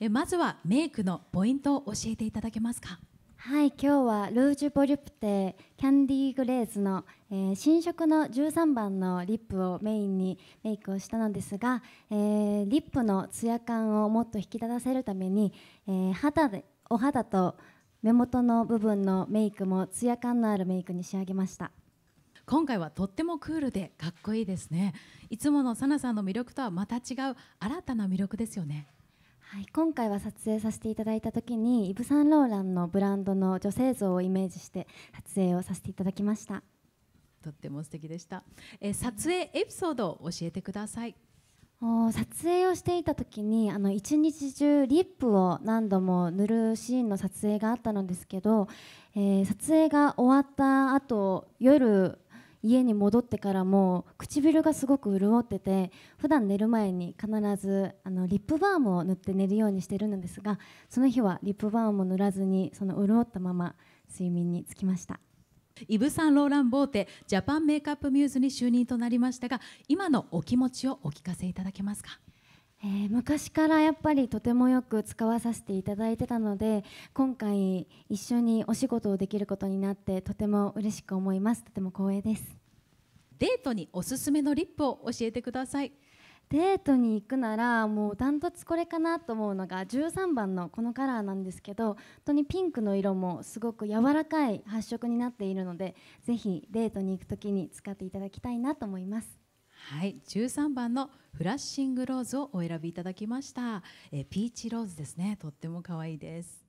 えまずはメイクのポイントを教えていただけますかはい今日はルージュボリュプテキャンディーグレーズの、えー、新色の13番のリップをメインにメイクをしたのですが、えー、リップのツヤ感をもっと引き立たせるために、えー、肌でお肌と目元の部分のメイクもツヤ感のあるメイクに仕上げました今回はとってもクールでかっこいいですねいつものサナさんの魅力とはまた違う新たな魅力ですよねはい、今回は撮影させていただいた時にイヴ・サンローランのブランドの女性像をイメージして撮影をさせていただきましたとっても素敵でした、え撮影エピソードを教えてください撮影をしていた時にあの一日中リップを何度も塗るシーンの撮影があったのですけど、えー、撮影が終わった後夜家に戻ってからも唇がすごく潤ってて普段寝る前に必ずあのリップバームを塗って寝るようにしてるのですがその日はリップバームを塗らずにその潤ったまま睡眠につきましたイヴ・サンローラン・ボーテジャパンメイクアップミューズに就任となりましたが今のお気持ちをお聞かせいただけますかえー、昔からやっぱりとてもよく使わさせていただいてたので今回一緒にお仕事をできることになってとても嬉しく思いますとても光栄ですデートにおすすめのリップを教えてくださいデートに行くならもうダントツこれかなと思うのが13番のこのカラーなんですけど本当にピンクの色もすごく柔らかい発色になっているのでぜひデートに行く時に使っていただきたいなと思いますはい13番のフラッシングローズをお選びいただきました、えピーチローズですねとっても可愛いです